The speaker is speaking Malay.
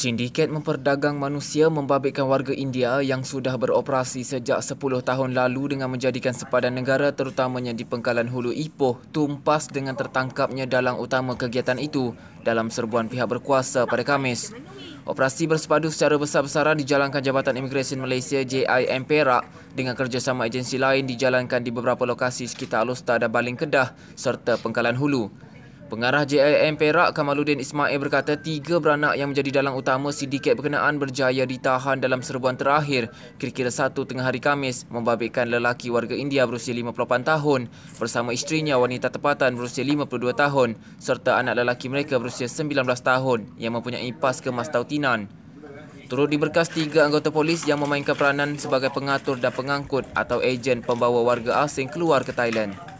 Sindiket memperdagang manusia membabitkan warga India yang sudah beroperasi sejak 10 tahun lalu dengan menjadikan sepadan negara terutamanya di pengkalan hulu Ipoh tumpas dengan tertangkapnya dalang utama kegiatan itu dalam serbuan pihak berkuasa pada Kamis. Operasi bersepadu secara besar-besaran dijalankan Jabatan Immigration Malaysia JIM Perak dengan kerjasama agensi lain dijalankan di beberapa lokasi sekitar Alustar dan Baling Kedah serta pengkalan hulu. Pengarah JIM Perak Kamaluddin Ismail berkata tiga beranak yang menjadi dalang utama sindiket berkenaan berjaya ditahan dalam serbuan terakhir kira-kira satu tengah hari Kamis membabitkan lelaki warga India berusia 58 tahun bersama isterinya wanita tempatan berusia 52 tahun serta anak lelaki mereka berusia 19 tahun yang mempunyai pas kemas tautinan. Turut diberkas tiga anggota polis yang memainkan peranan sebagai pengatur dan pengangkut atau ejen pembawa warga asing keluar ke Thailand.